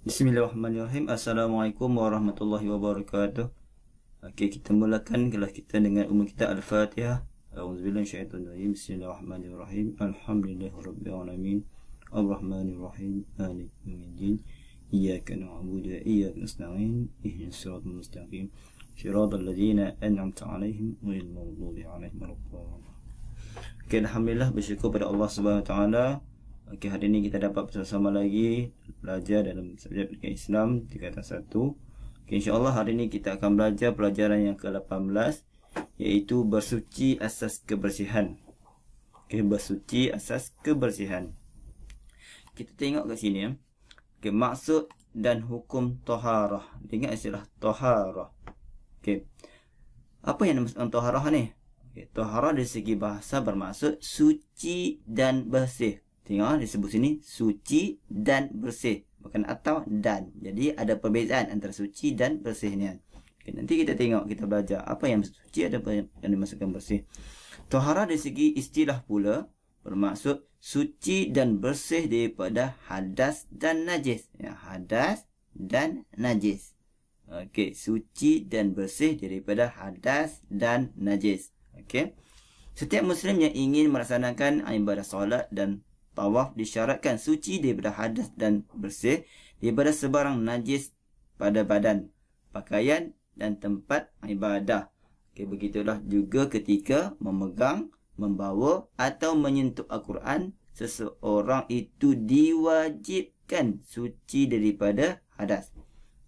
Bismillahirrahmanirrahim. Assalamualaikum warahmatullahi wabarakatuh. Okey, kita mulakan kelas kita dengan umum kita Al-Fatihah. Auzubillahi minasyaitonir rajim. Bismillahirrahmanirrahim. Alhamdulillahirabbil alamin. Arrahmanirrahim. Maliki yaumiddin. Iyyaka na'budu wa iyyaka nasta'in. Ihdinas siratal mustaqim. Siratal ladzina an'amta 'alaihim ghairil maghdubi 'alaihim waladdallin. Okay, alhamdulillah bersyukur pada Allah Subhanahu wa ta'ala Okey, hari ini kita dapat bersama-sama lagi belajar dalam subjek pendidikan Islam tingkatan 1. Okey, insya-Allah hari ini kita akan belajar pelajaran yang ke-18 iaitu bersuci asas kebersihan. Okey, bersuci asas kebersihan. Kita tengok kat sini ya. Okey, maksud dan hukum taharah. Ingat istilah taharah. Okey. Apa yang dimaksudkan taharah ni? Okey, taharah dari segi bahasa bermaksud suci dan bersih. Tengok disebut sini suci dan bersih. Bukan atau dan. Jadi ada perbezaan antara suci dan bersih ni. Okay, nanti kita tengok, kita belajar apa yang suci ada apa yang dimasukkan bersih. Tohara dari segi istilah pula bermaksud suci dan bersih daripada hadas dan najis. Ya, hadas dan najis. Okey, suci dan bersih daripada hadas dan najis. Okey. Setiap muslim yang ingin melaksanakan ibadah solat dan tawaf disyaratkan suci daripada hadas dan bersih daripada sebarang najis pada badan, pakaian dan tempat ibadah. Okay, begitulah juga ketika memegang, membawa atau menyentuh Al-Quran, seseorang itu diwajibkan suci daripada hadas.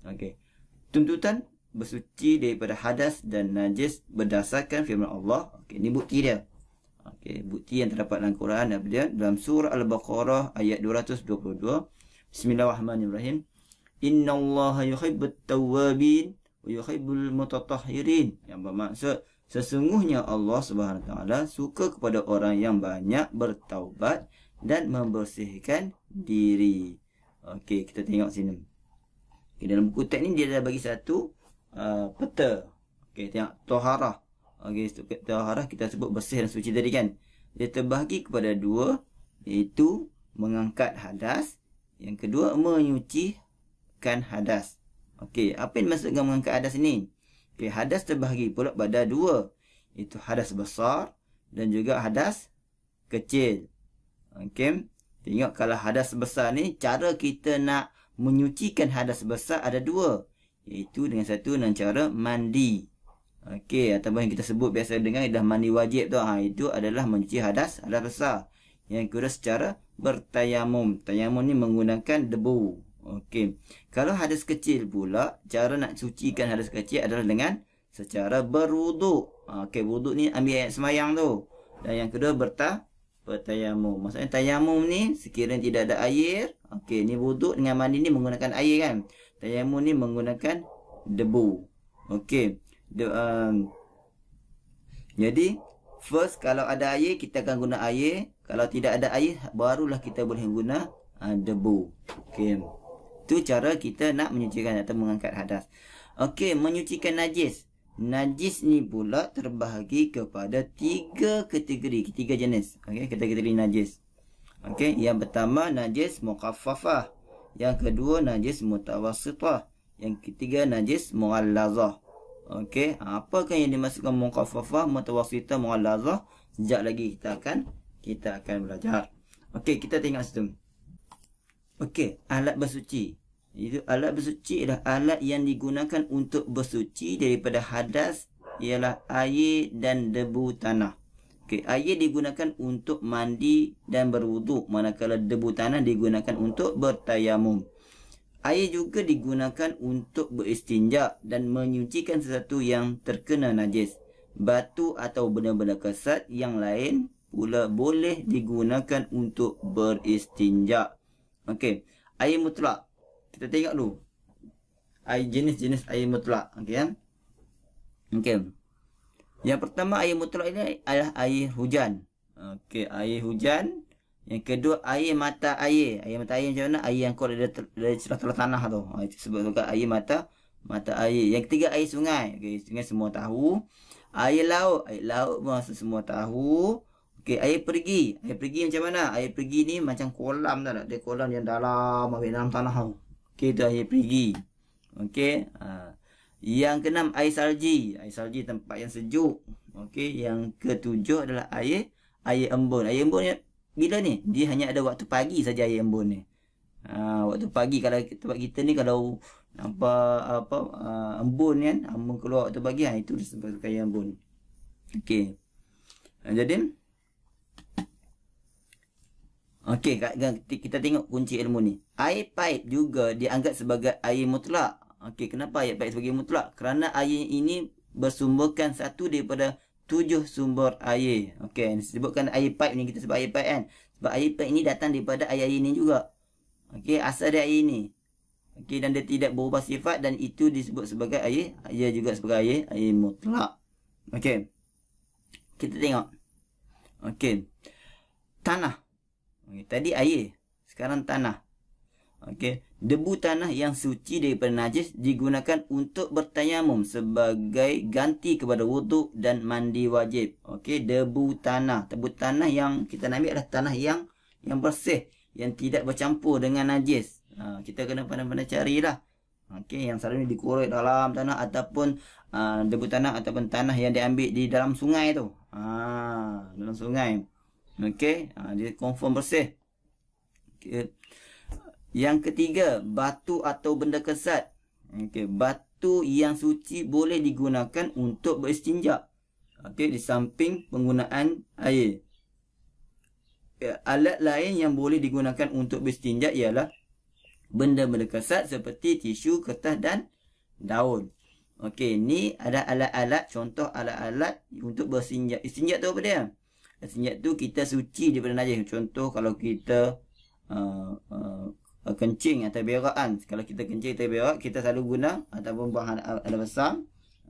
Okay. Tuntutan bersuci daripada hadas dan najis berdasarkan firman Allah. Okay, ini bukti dia. Okey, bukti yang terdapat dalam Quran adalah dalam surah Al-Baqarah ayat 222. Bismillahirrahmanirrahim. Inna Allah yuhibbut tawwabin wa yuhibbul mutatahhirin. Yang bermaksud sesungguhnya Allah Subhanahu taala suka kepada orang yang banyak bertaubat dan membersihkan diri. Okey, kita tengok sini. Okay, dalam buku teks ni dia dah bagi satu uh, peta. Okey, tengok toharah. Okey, taharah kita sebut bersih dan suci tadi kan. Dia terbahagi kepada dua iaitu mengangkat hadas, yang kedua menyucikan hadas. Okey, apa yang maksud dengan mengangkat hadas ini? Okey, hadas terbahagi pula pada dua itu hadas besar dan juga hadas kecil. Okey. Tengok kalau hadas besar ni cara kita nak menyucikan hadas besar ada dua iaitu dengan satu dengan cara mandi. Okey, atau yang kita sebut biasa dengan dah mandi wajib tu. Ha, itu adalah mencuci hadas, hadas besar. Yang kedua secara bertayamum. Tayamum ni menggunakan debu. Okey. Kalau hadas kecil pula, cara nak sucikan hadas kecil adalah dengan secara berwuduk. Ha, okey, wuduk ni ambil ayat semayang tu. Dan yang kedua bertah, bertayamum. Maksudnya tayamum ni sekiranya tidak ada air. Okey, ni wuduk dengan mandi ni menggunakan air kan. Tayamum ni menggunakan debu. Okey the, um, jadi first kalau ada air kita akan guna air kalau tidak ada air barulah kita boleh guna uh, debu okey tu cara kita nak menyucikan atau mengangkat hadas okey menyucikan najis najis ni pula terbahagi kepada tiga kategori tiga jenis okey kategori najis okey yang pertama najis muqaffafah yang kedua najis mutawassithah yang ketiga najis mughallazah Okey, apakah yang dimaksudkan muqaffafah, mutawassithah, mughallazah? Sejak lagi kita akan kita akan belajar. Okey, kita tengok situ. Okey, alat bersuci. Itu alat bersuci adalah alat yang digunakan untuk bersuci daripada hadas ialah air dan debu tanah. Okey, air digunakan untuk mandi dan berwuduk manakala debu tanah digunakan untuk bertayamum. Air juga digunakan untuk beristinja dan menyucikan sesuatu yang terkena najis. Batu atau benda-benda kesat yang lain pula boleh digunakan untuk beristinja. Okey, air mutlak. Kita tengok dulu. Air jenis-jenis air mutlak, okey kan? Ya? Okey. Yang pertama air mutlak ini adalah air hujan. Okey, air hujan yang kedua air mata air. Air mata air macam mana? Air yang keluar dari, dari celah-celah tanah tu. Ha, itu sebut juga air mata mata air. Yang ketiga air sungai. Okey, sungai semua tahu. Air laut, air laut maksud semua tahu. Okey, air pergi. Air pergi macam mana? Air pergi ni macam kolam tak tak? Dia kolam yang dalam, habis dalam tanah tu. Okey, itu air pergi. Okey, ha. Yang keenam air salji. Air salji tempat yang sejuk. Okey, yang ketujuh adalah air air embun. Air embun ni bila ni? Dia hanya ada waktu pagi saja ayam bon ni. Ha, waktu pagi kalau tempat kita ni kalau apa apa ha, uh, embun kan embun keluar waktu pagi ha, itu disebabkan kaya embun okey ha, jadi okey kita tengok kunci ilmu ni air pipe juga dianggap sebagai air mutlak okey kenapa air pipe sebagai mutlak kerana air ini bersumberkan satu daripada tujuh sumber air. Okey, disebutkan air pipe ni kita sebab air pipe kan. Sebab air pipe ni datang daripada air-air ini juga. Okey, asal dia air ini. Okey, dan dia tidak berubah sifat dan itu disebut sebagai air. Air juga sebagai air, air mutlak. Okey. Kita tengok. Okey. Tanah. Okay, tadi air. Sekarang tanah. Okey, Debu tanah yang suci daripada najis digunakan untuk bertayamum sebagai ganti kepada wuduk dan mandi wajib. Okey, debu tanah. Debu tanah yang kita nak ambil adalah tanah yang yang bersih. Yang tidak bercampur dengan najis. Ha, kita kena pandai-pandai carilah. Okey, yang selalu dikorek dalam tanah ataupun uh, debu tanah ataupun tanah yang diambil di dalam sungai tu. Ha, dalam sungai. Okey, ha, dia confirm bersih. Okey. Yang ketiga, batu atau benda kesat. Okey, batu yang suci boleh digunakan untuk beristinja. Okey, di samping penggunaan air. Ya, alat lain yang boleh digunakan untuk beristinja ialah benda-benda kesat seperti tisu, kertas dan daun. Okey, ni ada alat-alat, contoh alat-alat untuk beristinja. Istinja tu apa dia? Istinja tu kita suci daripada najis. Contoh kalau kita uh, uh, Eh, kencing atau berak kan. Kalau kita kencing atau berak, kita selalu guna ataupun buang ada besar.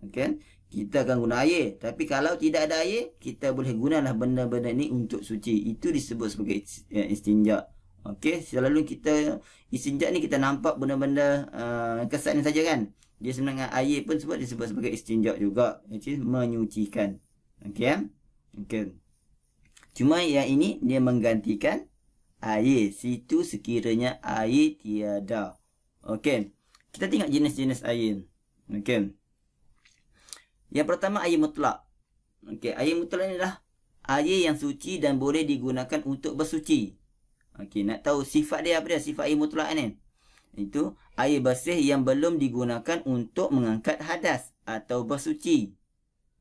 Okay. Kita akan guna air. Tapi kalau tidak ada air, kita boleh gunalah benda-benda ni untuk suci. Itu disebut sebagai eh, istinja. Okey, selalu kita istinja ni kita nampak benda-benda uh, kesan saja kan. Dia sebenarnya air pun sebab disebut sebagai istinja juga, iaitu menyucikan. Okey. Okay. Cuma yang ini dia menggantikan air. Situ sekiranya air tiada. Okey. Kita tengok jenis-jenis air. Okey. Yang pertama air mutlak. Okey, air mutlak ni lah air yang suci dan boleh digunakan untuk bersuci. Okey, nak tahu sifat dia apa dia sifat air mutlak ni? Itu air bersih yang belum digunakan untuk mengangkat hadas atau bersuci.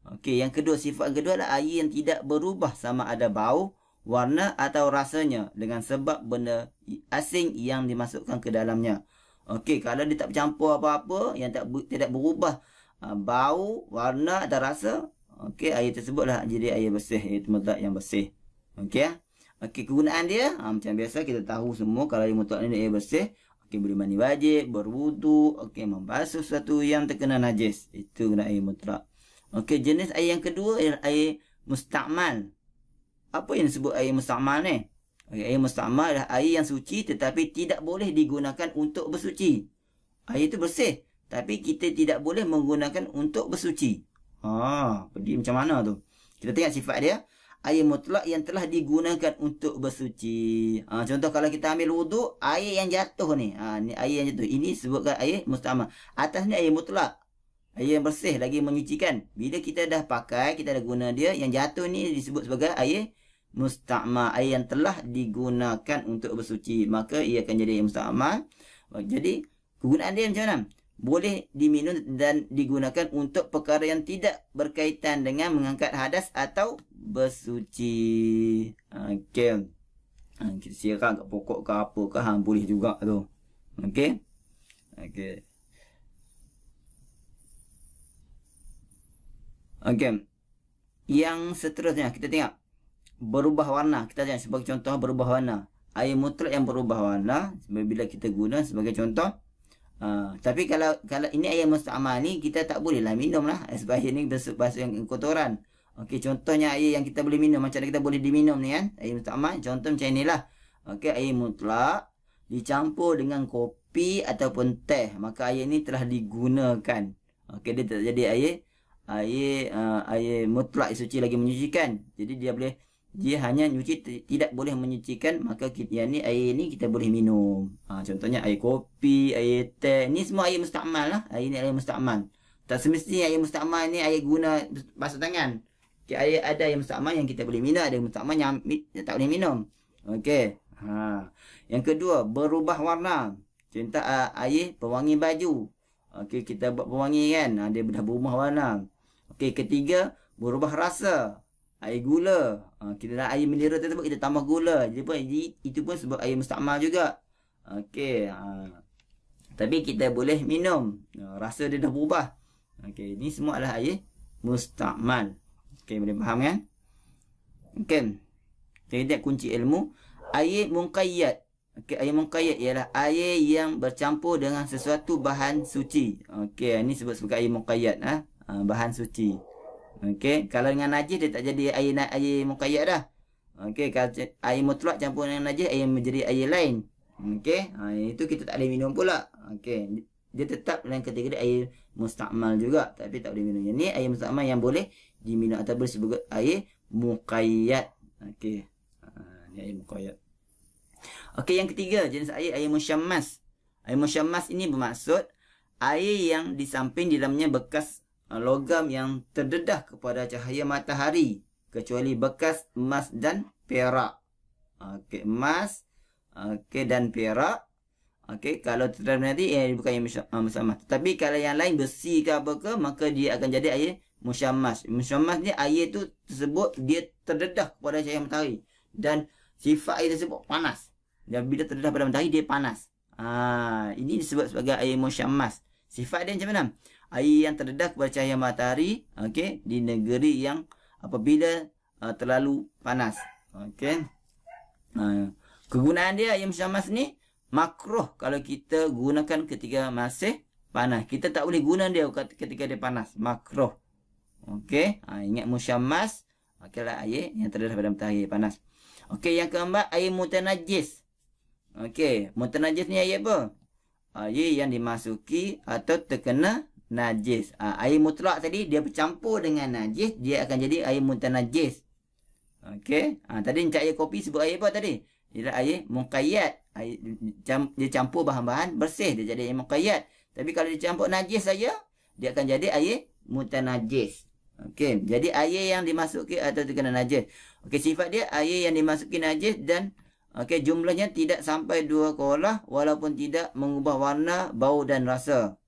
Okey, yang kedua sifat kedua adalah air yang tidak berubah sama ada bau warna atau rasanya dengan sebab benda asing yang dimasukkan ke dalamnya. Okey, kalau dia tak bercampur apa-apa yang tak tidak berubah ah, bau, warna atau rasa, okey air tersebutlah jadi air bersih, air mutlak yang bersih. Okey. Ah. Okey, kegunaan dia ha, macam biasa kita tahu semua kalau air mutlak ni air bersih, okey boleh mandi wajib, berwudu, okey membasuh sesuatu yang terkena najis. Itu guna air mutlak. Okey, jenis air yang kedua ialah air mustakmal. Apa yang disebut air musta'mal ni? Okay, air musta'mal adalah air yang suci tetapi tidak boleh digunakan untuk bersuci. Air itu bersih tapi kita tidak boleh menggunakan untuk bersuci. Ah, pergi macam mana tu? Kita tengok sifat dia. Air mutlak yang telah digunakan untuk bersuci. Ha, contoh kalau kita ambil wuduk, air yang jatuh ni. Ha, ni air yang jatuh. Ini sebutkan air musta'mal. Atas ni air mutlak. Air yang bersih lagi menyucikan. Bila kita dah pakai, kita dah guna dia. Yang jatuh ni disebut sebagai air musta'mal air yang telah digunakan untuk bersuci maka ia akan jadi air musta'mal jadi kegunaan dia macam mana boleh diminum dan digunakan untuk perkara yang tidak berkaitan dengan mengangkat hadas atau bersuci okey ha, kita siram kat pokok ke apa ke hang boleh juga tu okey okey okey yang seterusnya kita tengok berubah warna. Kita lihat sebagai contoh berubah warna. Air mutlak yang berubah warna bila kita guna sebagai contoh. Uh, tapi kalau kalau ini air mustamal ni kita tak bolehlah minumlah sebab air ni bahasa yang kotoran. Okey contohnya air yang kita boleh minum macam mana kita boleh diminum ni kan. Air mustamal contoh macam inilah. Okey air mutlak dicampur dengan kopi ataupun teh maka air ni telah digunakan. Okey dia tak jadi air air uh, air mutlak suci lagi menyucikan. Jadi dia boleh dia hanya nyuci tidak boleh menyucikan maka kita ni air ni kita boleh minum. Ha, contohnya air kopi, air teh, ni semua air mustakmal lah. Air ni air mustakmal. Tak semestinya air mustakmal ni air guna basuh tangan. Okay, air ada yang mustakmal yang kita boleh minum, ada yang mustakmal yang, tak boleh minum. Okey. Ha. Yang kedua, berubah warna. Contoh uh, air pewangi baju. Okey, kita buat pewangi kan. Ha, dia dah berubah warna. Okey, ketiga, berubah rasa air gula uh, kita dah air mineral tersebut kita tambah gula jadi pun itu pun sebab air mustakmal juga okey uh, tapi kita boleh minum uh, rasa dia dah berubah okey ini semua adalah air mustakmal okey boleh faham kan okey tadi kunci ilmu air mungkayat okey air mungkayat ialah air yang bercampur dengan sesuatu bahan suci okey ini sebut sebagai air mungkayat ah ha? bahan suci Okey, kalau dengan najis dia tak jadi air air mukayyad dah. Okey, kalau air mutlak campur dengan najis air menjadi air lain. Okey, ha, itu kita tak boleh minum pula. Okey, dia tetap dalam kategori air mustakmal juga tapi tak boleh minum. ni air mustakmal yang boleh diminum ataupun sebagai air mukayyad. Okey. Ha, ini air mukayyad. Okey, yang ketiga jenis air air musyammas. Air musyammas ini bermaksud air yang di samping di dalamnya bekas Ah, logam yang terdedah kepada cahaya matahari kecuali bekas emas dan perak. Ah, okey, emas ah, okey dan perak. Okey, kalau terdedah nanti ia eh, bukan musyammas. Tapi kalau yang lain besi ke apa ke maka dia akan jadi air musyammas. Musyammas ni air tu tersebut dia terdedah kepada cahaya matahari dan sifat air tersebut panas. Dan bila terdedah pada matahari dia panas. Ah, ha, ini disebut sebagai air musyammas. Sifat dia macam mana? air yang terdedah kepada cahaya matahari okey di negeri yang apabila uh, terlalu panas okey uh, kegunaan dia ayam syamas ni makruh kalau kita gunakan ketika masih panas kita tak boleh guna dia ketika dia panas makruh okey ha uh, ingat musyamas okeylah air yang terdedah pada matahari panas okey yang keempat air mutanajis okey mutanajis ni air apa air yang dimasuki atau terkena najis. Ha, air mutlak tadi dia bercampur dengan najis, dia akan jadi air mutanajis. Okey. Ha, tadi encik air kopi sebut air apa tadi? Ialah air mukayyad. Air dia campur bahan-bahan bersih dia jadi air mukayyad. Tapi kalau dicampur najis saja, dia akan jadi air mutanajis. Okey. Jadi air yang dimasukkan atau terkena najis. Okey, sifat dia air yang dimasukkan najis dan Okey, jumlahnya tidak sampai dua kolah walaupun tidak mengubah warna, bau dan rasa.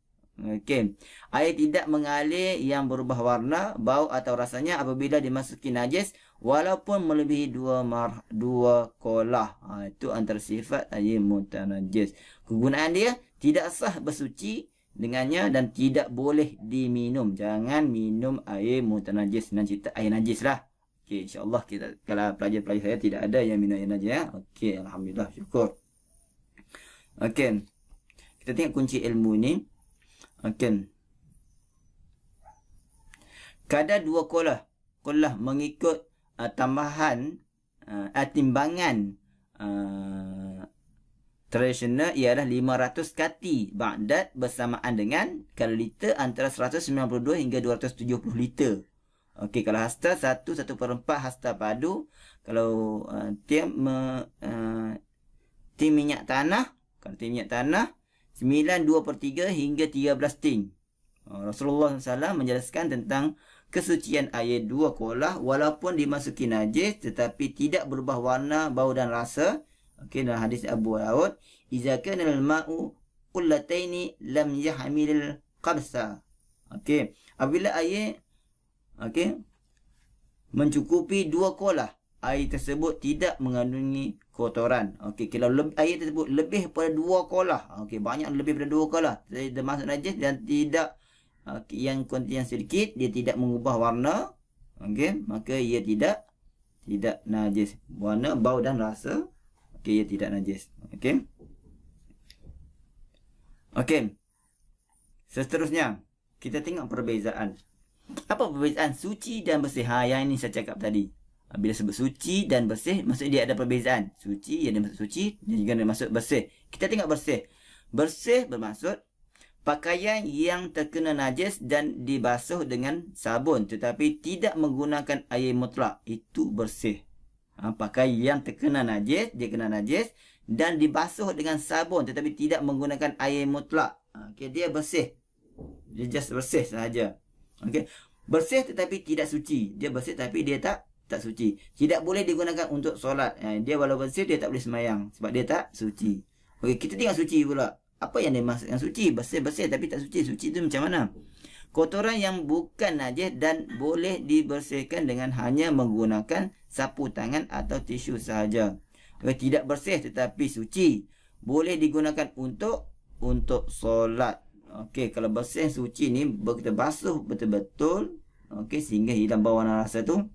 Okey. Air tidak mengalir yang berubah warna, bau atau rasanya apabila dimasuki najis walaupun melebihi dua mar dua kolah. Ha, itu antara sifat air mutanajis. Kegunaan dia tidak sah bersuci dengannya dan tidak boleh diminum. Jangan minum air mutanajis dan Senang cerita air najis lah. Okey. Allah kita, kalau pelajar-pelajar saya tidak ada yang minum air najis. Ya. Okey. Alhamdulillah. Syukur. Okey. Kita tengok kunci ilmu ni. Okey. Kadar dua kolah. Kolah mengikut uh, tambahan uh, timbangan uh, tradisional ialah 500 kati Baghdad bersamaan dengan kalau liter antara 192 hingga 270 liter. Okey, kalau hasta 1, 1.4 hasta padu. Kalau uh, tim, uh, tim minyak tanah, kalau tim minyak tanah, 9, 2 3 hingga tiga belas ting. Ah, Rasulullah SAW menjelaskan tentang kesucian air dua kolah walaupun dimasuki najis tetapi tidak berubah warna, bau dan rasa. Okey, dalam hadis Abu Dawud, "Iza kana al-ma'u qullataini lam yahamil al Okey, apabila air okey mencukupi dua kolah air tersebut tidak mengandungi kotoran. Okey, kalau lebih air tersebut lebih pada dua kolah. Okey, banyak lebih pada dua kolah. Jadi, dia masuk najis dan tidak okay, yang kuantiti yang sedikit, dia tidak mengubah warna. Okey, maka ia tidak tidak najis. Warna, bau dan rasa, okey, ia tidak najis. Okey. Okey. Seterusnya, kita tengok perbezaan. Apa perbezaan suci dan bersih? Ha, yang ini saya cakap tadi. Bila sebut suci dan bersih, maksud dia ada perbezaan. Suci, yang dimaksud suci, dan juga yang dimaksud bersih. Kita tengok bersih. Bersih bermaksud pakaian yang terkena najis dan dibasuh dengan sabun. Tetapi tidak menggunakan air mutlak. Itu bersih. Ha, pakaian yang terkena najis, dia kena najis. Dan dibasuh dengan sabun. Tetapi tidak menggunakan air mutlak. Ha, okay, dia bersih. Dia just bersih sahaja. Okay. Bersih tetapi tidak suci. Dia bersih tapi dia tak tak suci. Tidak boleh digunakan untuk solat. Eh, dia walaupun bersih dia tak boleh semayang. Sebab dia tak suci. Okay, kita tinggal suci pula. Apa yang dia maksudkan suci? Bersih-bersih tapi tak suci. Suci itu macam mana? Kotoran yang bukan najis dan boleh dibersihkan dengan hanya menggunakan sapu tangan atau tisu sahaja. Okay, tidak bersih tetapi suci. Boleh digunakan untuk untuk solat. Okay, kalau bersih suci ni kita basuh betul-betul. Okey, sehingga hilang bau rasa tu.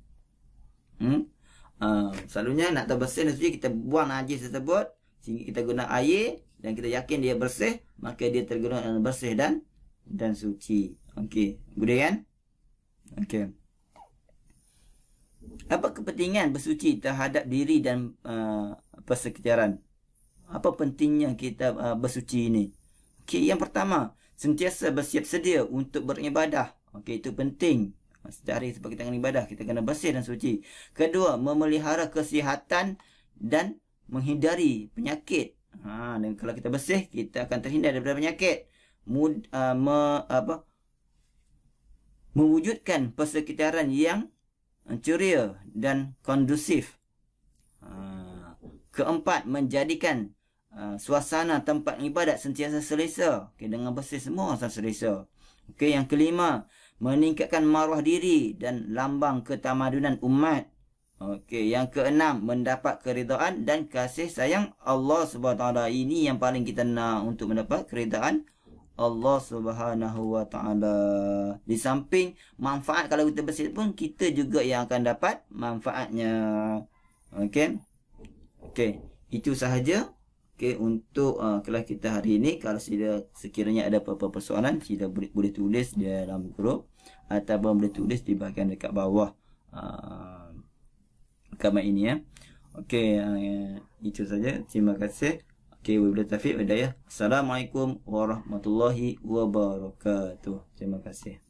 Hmm? Uh, selalunya nak tahu bersih dan suci kita buang najis tersebut sehingga kita guna air dan kita yakin dia bersih maka dia tergolong dalam bersih dan dan suci. Okey, boleh kan? Okey. Apa kepentingan bersuci terhadap diri dan uh, persekitaran? Apa pentingnya kita uh, bersuci ini? Okey, yang pertama, sentiasa bersiap sedia untuk beribadah. Okey, itu penting. Secara sebagai tangan ibadah Kita kena bersih dan suci Kedua Memelihara kesihatan Dan Menghindari penyakit ha, Dan kalau kita bersih Kita akan terhindar daripada penyakit Mud, uh, me, apa, Mewujudkan persekitaran yang Ceria dan kondusif ha, Keempat Menjadikan uh, Suasana tempat ibadat sentiasa selesa okay, Dengan bersih semua selesa okay, Yang kelima meningkatkan maruah diri dan lambang ketamadunan umat. Okey, yang keenam mendapat keridaan dan kasih sayang Allah Subhanahuwataala. Ini yang paling kita nak untuk mendapat keridaan Allah Subhanahuwataala. Di samping manfaat kalau kita bersih pun kita juga yang akan dapat manfaatnya. Okey. Okey, itu sahaja. Okey, untuk uh, kelas kita hari ini kalau sila, sekiranya ada apa-apa persoalan, sila boleh, boleh tulis dalam grup ataupun boleh tulis di bahagian dekat bawah uh, rekaman ini ya. Okey uh, itu saja. Terima kasih. Okey wabillahi taufik wal Assalamualaikum warahmatullahi wabarakatuh. Terima kasih.